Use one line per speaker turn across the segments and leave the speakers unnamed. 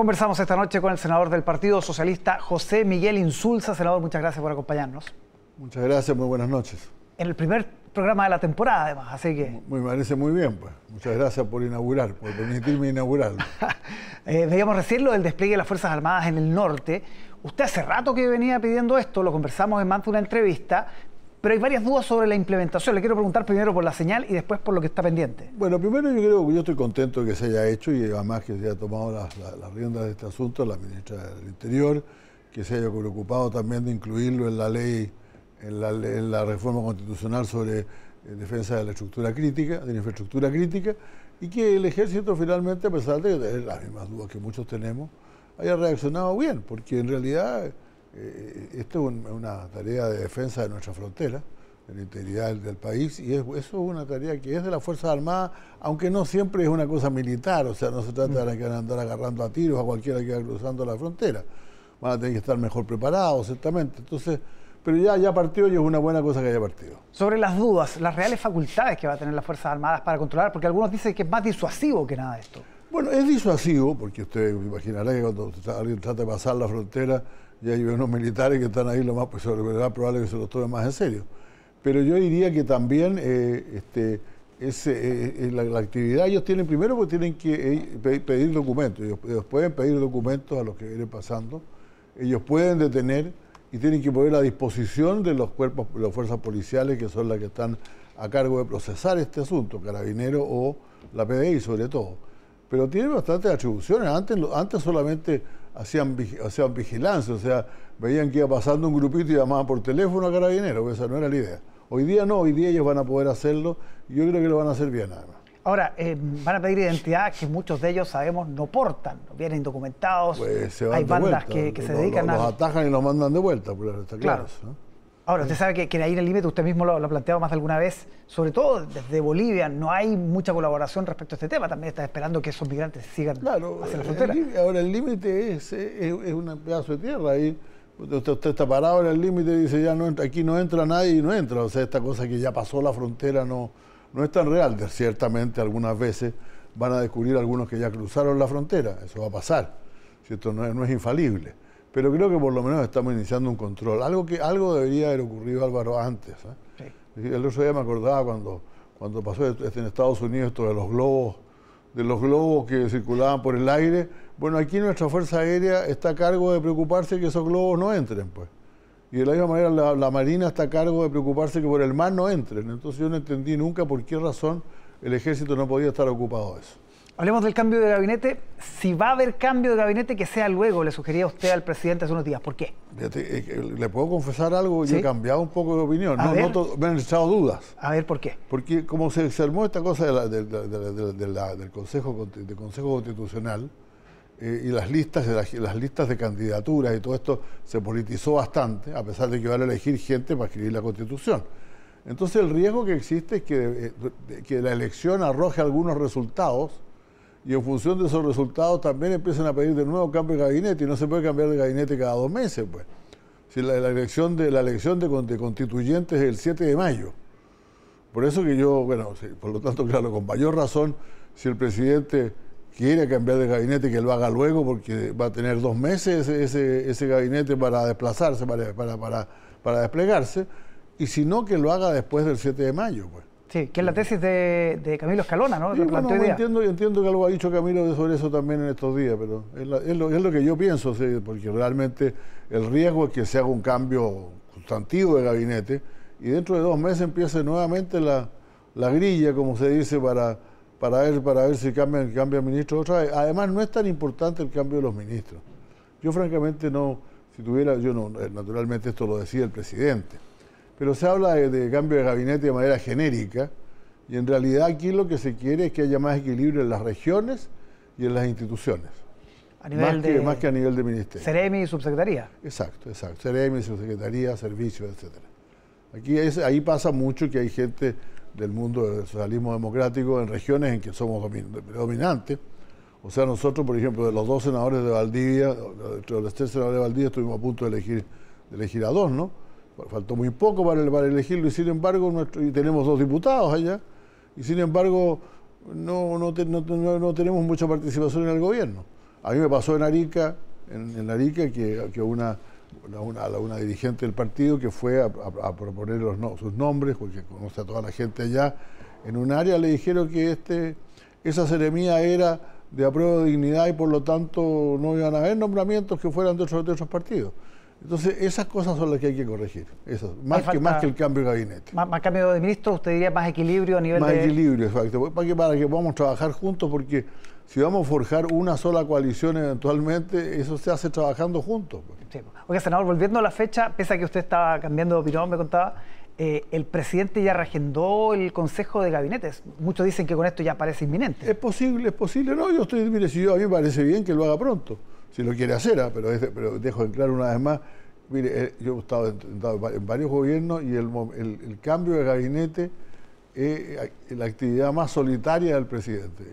Conversamos esta noche con el senador del Partido Socialista, José Miguel Insulza. Senador, muchas gracias por acompañarnos.
Muchas gracias, muy buenas noches.
En el primer programa de la temporada, además, así que...
Me parece muy bien, pues. Muchas gracias por inaugurar, por permitirme inaugurar
eh, veíamos recién lo del despliegue de las Fuerzas Armadas en el norte. Usted hace rato que venía pidiendo esto, lo conversamos en más de una entrevista, pero hay varias dudas sobre la implementación. Le quiero preguntar primero por la señal y después por lo que está pendiente.
Bueno, primero yo creo que yo estoy contento de que se haya hecho y además que se haya tomado las riendas de este asunto la ministra del Interior, que se haya preocupado también de incluirlo en la ley, en la, reforma constitucional sobre eh, defensa de la estructura crítica, de infraestructura crítica, y que el ejército finalmente, a pesar de las mismas dudas que muchos tenemos, haya reaccionado bien, porque en realidad eh, esto es una tarea de defensa de nuestra frontera, de la integridad del, país, y eso es una tarea que es de las Fuerzas Armadas, aunque no siempre es una cosa militar, o sea, no se trata de andar agarrando a tiros a cualquiera que va cruzando la frontera. Van a tener que estar mejor preparados, ciertamente. Entonces, pero ya, ya partió y es una buena cosa que haya partido. Sobre las dudas, las reales facultades
que va a tener las Fuerzas Armadas para controlar, porque algunos dicen que es más disuasivo que nada esto.
Bueno, es disuasivo, porque usted imaginará que cuando alguien trata de pasar la frontera ya hay unos militares que están ahí, lo más pues, es probable que se los tome más en serio. Pero yo diría que también eh, este, eh, eh, la, actividad ellos tienen primero porque tienen que pedir documentos, ellos, pueden pedir documentos a los que vienen pasando, ellos pueden detener y tienen que poner a disposición de los cuerpos, las fuerzas policiales que son las que están a cargo de procesar este asunto, carabinero o la PDI sobre todo pero tiene bastantes atribuciones. Antes, antes solamente hacían, vigilancia, o sea, veían que iba pasando un grupito y llamaban por teléfono a carabineros, pues esa no era la idea. Hoy día no, hoy día ellos van a poder hacerlo y yo creo que lo van a hacer bien además.
Ahora, eh, van a pedir identidad que muchos de ellos sabemos no portan, vienen documentados. Pues, hay bandas que, se dedican a... Los atajan
y los mandan de vuelta, pues, claro.
Ahora, usted sabe que, que ahí el límite, usted mismo lo, ha planteado más de alguna vez, sobre todo desde Bolivia, no hay mucha colaboración respecto a este tema. También está esperando que esos migrantes sigan
hacia la frontera. ahora, el límite eh, es, un pedazo de tierra. Ahí usted, está parado en el límite y dice, ya no aquí no entra nadie y no entra. O sea, esta cosa que ya pasó la frontera no, es tan real. Ciertamente, algunas veces van a descubrir algunos que ya cruzaron la frontera. Eso va a pasar. ¿cierto? no es infalible pero creo que por lo menos estamos iniciando un control. Algo, que, algo debería haber ocurrido, Álvaro, antes. ¿eh? El otro día me acordaba cuando, cuando pasó este, en Estados Unidos esto de los globos, de los globos que circulaban por el aire. Bueno, aquí nuestra Fuerza Aérea está a cargo de preocuparse que esos globos no entren, pues. Y de la misma manera la, la, Marina está a cargo de preocuparse que por el mar no entren. Entonces yo no entendí nunca por qué razón el ejército no podía estar ocupado de eso. Hablemos del cambio de gabinete.
Si va a haber cambio de gabinete, que sea luego, le sugería usted al presidente hace unos días. ¿Por qué?
Eh, eh, le puedo confesar algo, yo he cambiado un poco de opinión. no, me han echado dudas. A ver, ¿por qué? Porque como se, se armó esta cosa de la, la, del Consejo, de consejo Constitucional eh, y las listas, de las listas de candidaturas y todo esto se politizó bastante, a pesar de que van a elegir gente para escribir la Constitución. Entonces el riesgo que existe es que, que la elección arroje algunos resultados y en función de esos resultados también empiezan a pedir de nuevo cambio de gabinete y no se puede cambiar de gabinete cada dos meses. Pues. Si la, elección, de, la elección de, constituyentes es el 7 de mayo. Por eso que yo, bueno, por lo tanto, claro, con mayor razón, si el presidente quiere cambiar de gabinete, que lo haga luego, porque va a tener dos meses ese, ese, gabinete para desplazarse, para, para, para, para desplegarse, y si no, que lo haga después del 7 de mayo. Pues. Sí, que es la tesis de, Camilo Escalona, ¿no? Sí, bueno, entiendo, entiendo que algo ha dicho Camilo sobre eso también en estos días, pero es, lo, que yo pienso, porque realmente el riesgo es que se haga un cambio sustantivo de gabinete y dentro de dos meses empiece nuevamente la, grilla, como se dice, para, para, ver, para ver si cambian, cambian ministros otra vez. Además, no es tan importante el cambio de los ministros. Yo francamente no, si tuviera, yo no, eh, naturalmente esto lo decía el presidente pero se habla de, cambio de gabinete de manera genérica y en realidad aquí lo que se quiere es que haya más equilibrio en las regiones y en las instituciones. más, que, a nivel de ministerio.
Ceremi y subsecretaría.
Exacto, exacto. Ceremi, subsecretaría, servicios, etc. Aquí ahí pasa mucho que hay gente del mundo del socialismo democrático en regiones en que somos dominantes. O sea, nosotros, por ejemplo, de los dos senadores de Valdivia, de los tres senadores de Valdivia, estuvimos a punto de elegir, de elegir a dos, ¿no? faltó muy poco para, para elegirlo y sin embargo tenemos dos diputados allá y sin embargo no, no, tenemos mucha participación en el gobierno. A mí me pasó en Arica, en, Arica que, una, una, dirigente del partido que fue a, proponer sus nombres, porque conoce a toda la gente allá, en un área le dijeron que este, esa ceremonia era de apruebo de dignidad y por lo tanto no iban a haber nombramientos que fueran de otros, de otros partidos. Entonces, esas cosas son las que hay que corregir, más, que, más que el cambio de gabinete. Más, cambio de ministro, usted diría más equilibrio a nivel de... Más equilibrio, exacto, para que, para que podamos trabajar juntos, porque si vamos a forjar una sola coalición eventualmente, eso se hace trabajando juntos. Pues. Pues.
Oye, senador, volviendo a la fecha, pese a que usted estaba cambiando de opinión, me contaba, eh, el presidente ya regendó el Consejo de Gabinetes. Muchos dicen que con esto ya parece inminente.
Es posible, es posible. No, yo estoy, mire, si a mí me parece bien que lo haga pronto si lo quiere hacer, ¿ah? pero, dejo en claro una vez más, mire, eh, yo he estado en, varios gobiernos y el, cambio de gabinete es eh, la actividad más solitaria del presidente.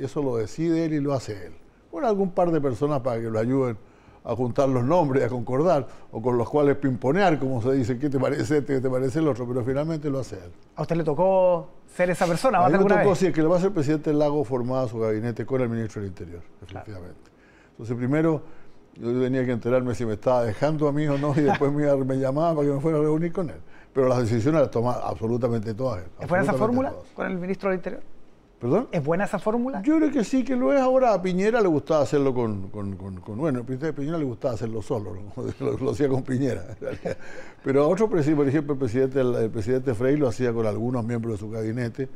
Eso lo decide él y lo hace él. Bueno, algún par de personas para que lo ayuden a juntar los nombres, a concordar, o con los cuales pimponear, como se dice, qué te parece este, qué te parece el otro, pero finalmente lo hace él. ¿A usted le tocó ser esa persona? A mí me tocó, sí, que le va a ser presidente el Lago formado su gabinete con el ministro del Interior, efectivamente. Entonces primero yo tenía que enterarme si me estaba dejando a mí o no y después me, llamaba para que me fuera a reunir con él. Pero las decisiones las tomaba absolutamente todas. ¿Es buena esa fórmula con el ministro del Interior? ¿Perdón? ¿Es buena esa fórmula? Yo creo que sí, que lo es. Ahora a Piñera le gustaba hacerlo con... con, con, con bueno, Piñera le gustaba hacerlo solo, lo, hacía con Piñera. Pero a otro presidente, por ejemplo, el presidente, el, presidente Frey lo hacía con algunos miembros de su gabinete.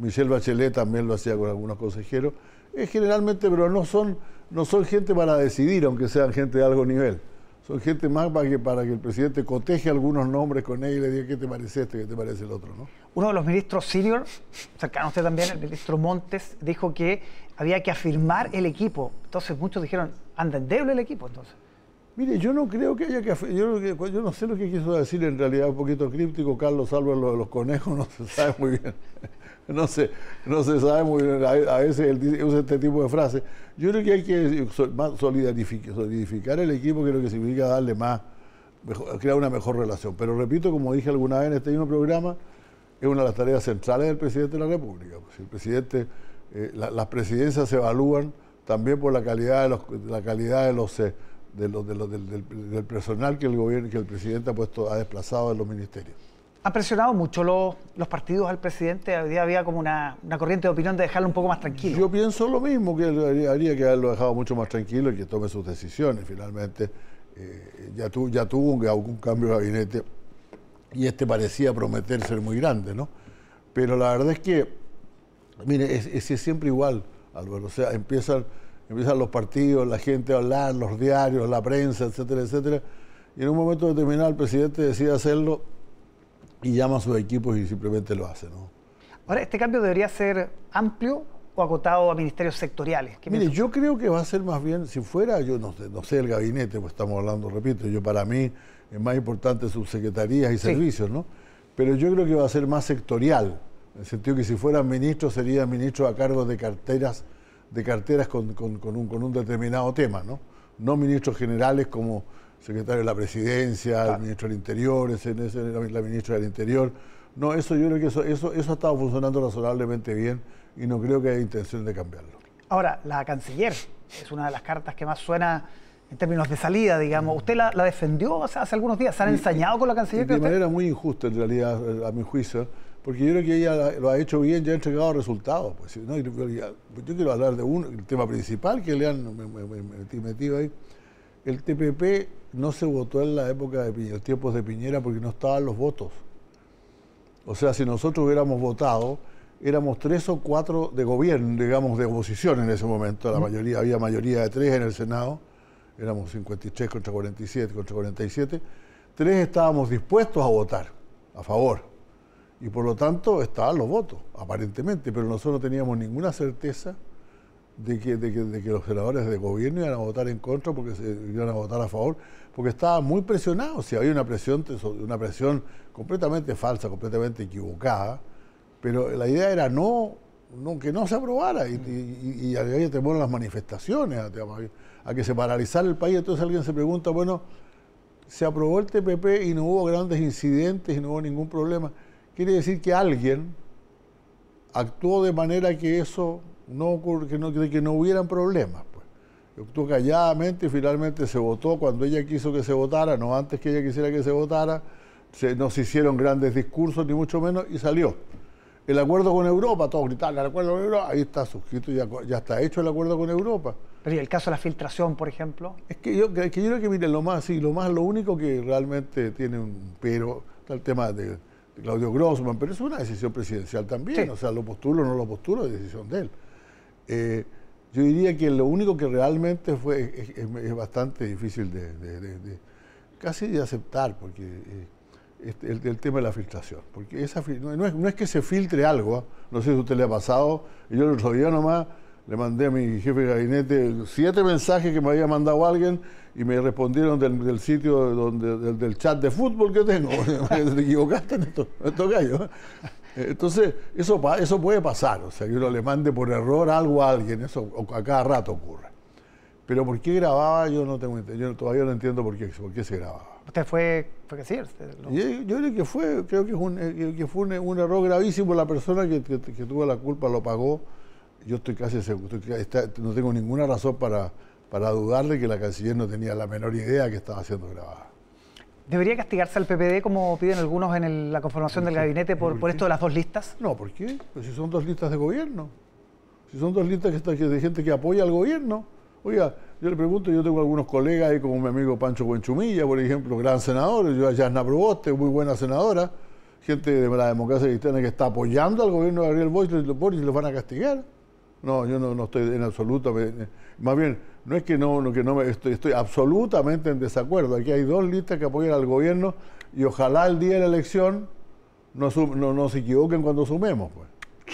Michel Bachelet también lo hacía con algunos consejeros es generalmente, pero no son, no son gente para decidir, aunque sean gente de algo nivel. Son gente más para que, para que el presidente coteje algunos nombres con él y le diga qué te parece este? qué te parece el otro. ¿no? Uno de los ministros
senior, cercano usted también, el ministro Montes, dijo que había que afirmar el equipo. Entonces muchos dijeron, anda endeble el equipo entonces.
Mire, yo no creo que haya que... Yo, yo no sé lo que quiso decir en realidad, un poquito críptico, Carlos Álvarez, lo de los conejos, no se sabe muy bien no se, no se sabe muy bien. A, veces él usa este tipo de frases. Yo creo que hay que solidificar, el equipo, lo que significa darle más, crear una mejor relación. Pero repito, como dije alguna vez en este mismo programa, es una de las tareas centrales del presidente de la República. el presidente, eh, las presidencias se evalúan también por la calidad de los, la calidad de los, eh, del, personal que el gobierno, que el presidente ha puesto, ha desplazado en los ministerios
han presionado mucho los, partidos al presidente. Hoy había como una, corriente de opinión de dejarlo un poco más
tranquilo. Yo pienso lo mismo, que haría, que haberlo dejado mucho más tranquilo y que tome sus decisiones. Finalmente, eh, ya, tu, ya tuvo un, cambio de gabinete y este parecía prometer ser muy grande, ¿no? Pero la verdad es que, mire, es, siempre igual, Álvaro. O sea, empiezan, empiezan los partidos, la gente a hablar, los diarios, la prensa, etcétera, etcétera. Y en un momento determinado el presidente decide hacerlo y llama a sus equipos y simplemente lo hace. ¿no?
Ahora, ¿este cambio debería ser amplio o acotado a ministerios sectoriales? Mire, yo
creo que va a ser más bien, si fuera, yo no sé, no sé el gabinete, pues estamos hablando, repito, yo para mí es más importante subsecretarías y servicios, ¿no? Pero yo creo que va a ser más sectorial, en el sentido que si fueran ministros serían ministros a cargo de carteras, de carteras con un determinado tema, ¿no? No ministros generales como secretario de la presidencia, el ministro del Interior, la, ministra del Interior. No, eso yo creo que eso, eso, ha estado funcionando razonablemente bien y no creo que haya intención de cambiarlo.
Ahora, la canciller es una de las cartas que más suena en términos de salida, digamos. ¿Usted la, defendió hace, algunos días? ¿Se han ensañado con la canciller? De, manera
muy injusta, en realidad, a mi juicio, porque yo creo que ella lo ha hecho bien, ya ha entregado resultados. Pues, Yo quiero hablar de un tema principal que le han metido ahí el TPP no se votó en la época de Piñera, los tiempos de Piñera, porque no estaban los votos. O sea, si nosotros hubiéramos votado, éramos tres o cuatro de gobierno, digamos, de oposición en ese momento. La mayoría, había mayoría de tres en el Senado, éramos 53 contra 47, contra 47. Tres estábamos dispuestos a votar a favor. Y por lo tanto estaban los votos, aparentemente, pero nosotros no teníamos ninguna certeza de que, los senadores de gobierno iban a votar en contra porque se iban a votar a favor, porque estaba muy presionado, si sea, había una presión, una presión completamente falsa, completamente equivocada, pero la idea era no, no que no se aprobara y, había temor a las manifestaciones, a que se paralizara el país. Entonces alguien se pregunta, bueno, se aprobó el TPP y no hubo grandes incidentes y no hubo ningún problema. Quiere decir que alguien actuó de manera que eso no, que no, de que no hubieran problemas. Pues. calladamente y finalmente se votó cuando ella quiso que se votara, no antes que ella quisiera que se votara. Se, no se hicieron grandes discursos, ni mucho menos, y salió. El acuerdo con Europa, todos gritaban el acuerdo con Europa, ahí está suscrito, ya, ya está hecho el acuerdo con Europa. Pero ¿y el caso de la filtración, por ejemplo? Es que yo, que yo creo que, miren, lo más, sí, lo más, lo único que realmente tiene un pero, está el tema de, Claudio Grossman, pero es una decisión presidencial también, o sea, lo postulo o no lo postulo, es decisión de él. Eh, yo diría que lo único que realmente fue, es, bastante difícil de, casi de aceptar, porque eh, este, el, tema de la filtración, porque esa, no, es, que se filtre algo, ¿ah? no sé si a usted le ha pasado, yo el otro día nomás le mandé a mi jefe de gabinete siete mensajes que me había mandado alguien y me respondieron del, sitio donde, del, chat de fútbol que tengo. te equivocaste en esto, en yo entonces, eso, eso puede pasar, o sea, que uno le mande por error algo a alguien, eso a cada rato ocurre. Pero por qué grababa, yo no tengo, yo todavía no entiendo por qué, qué se grababa. Usted fue, fue sí, yo, yo, creo que fue, creo que, un, eh, fue un, error gravísimo, la persona que, tuvo la culpa lo pagó, yo estoy casi seguro, no tengo ninguna razón para, para dudar que la canciller no tenía la menor idea que estaba siendo grabada. ¿Debería
castigarse al PPD como piden algunos en la conformación del gabinete por, esto de las dos listas? No, ¿por qué?
Pues si son dos listas de gobierno. Si son dos listas de gente que apoya al gobierno. Oiga, yo le pregunto, yo tengo algunos colegas ahí, como mi amigo Pancho Buenchumilla, por ejemplo, gran senador, yo a Yasna Proboste, muy buena senadora, gente de la democracia cristiana que está apoyando al gobierno de Gabriel Boris, y los van a castigar. No, yo no, no estoy en absoluto. Más bien, no es que no, que no estoy, absolutamente en desacuerdo. Aquí hay dos listas que apoyan al gobierno y ojalá el día de la elección no, no, se equivoquen cuando sumemos, pues.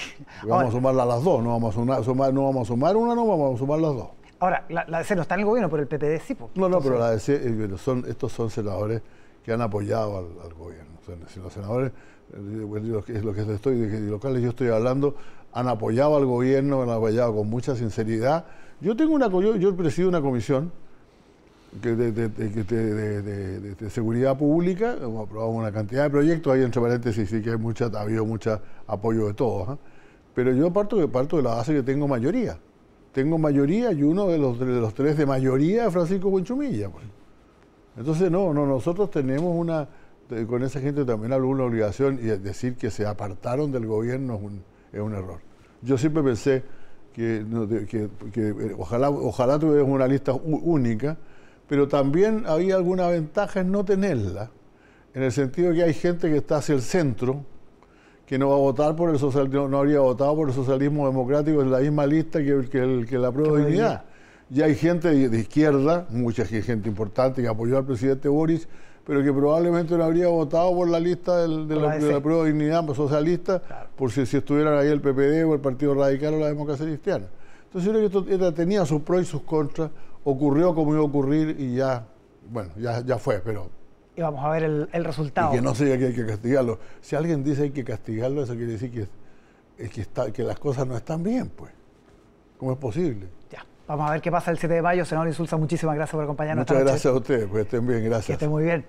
Vamos a sumarla a las dos, no vamos a, sumar, no vamos a sumar una, no vamos a sumar las dos. Ahora, la, la DC no está en el gobierno, pero el PPD sí. Pues. no, no, pero la DC, eh, son, estos son senadores que han apoyado al, gobierno. si los senadores, eh, lo que, lo que estoy, de los yo estoy hablando, han apoyado al gobierno, han apoyado con mucha sinceridad yo tengo una, yo, presido una comisión de, seguridad pública, hemos aprobado una cantidad de proyectos, ahí entre paréntesis sí que hay mucha, ha habido mucho apoyo de todos, ¿ah? pero yo parto, parto de la base que tengo mayoría. Tengo mayoría y uno de los, tres de mayoría es Francisco Buenchumilla. Pues. Entonces, no, no, nosotros tenemos una, con esa gente también alguna obligación y decir que se apartaron del gobierno es un error. Yo siempre pensé, que, eh, ojalá, ojalá una lista única, pero también había alguna ventaja en no tenerla, en el sentido que hay gente que está hacia el centro, que no va a votar por el socialismo, no habría votado por el socialismo democrático en la misma lista que, que la prueba de dignidad. Y hay gente de izquierda, mucha gente importante que apoyó al presidente Boris, pero que probablemente no habría votado por la lista del, de, la, prueba de dignidad socialista, por si, si estuvieran ahí el PPD o el Partido Radical o la Democracia Cristiana. Entonces yo creo que esto tenía sus pros y sus contras, ocurrió como iba a ocurrir y ya, bueno, ya, ya fue, pero... Y vamos a ver el, resultado. Y que no se diga que hay que castigarlo. Si alguien dice hay que castigarlo, eso quiere decir que, es que, está, que las cosas no están bien, pues. ¿Cómo es posible? Ya.
Vamos a ver qué pasa el 7 de mayo. Senador Insulza, muchísimas gracias por acompañarnos. Muchas gracias a
ustedes, pues estén bien, gracias. Que estén muy bien.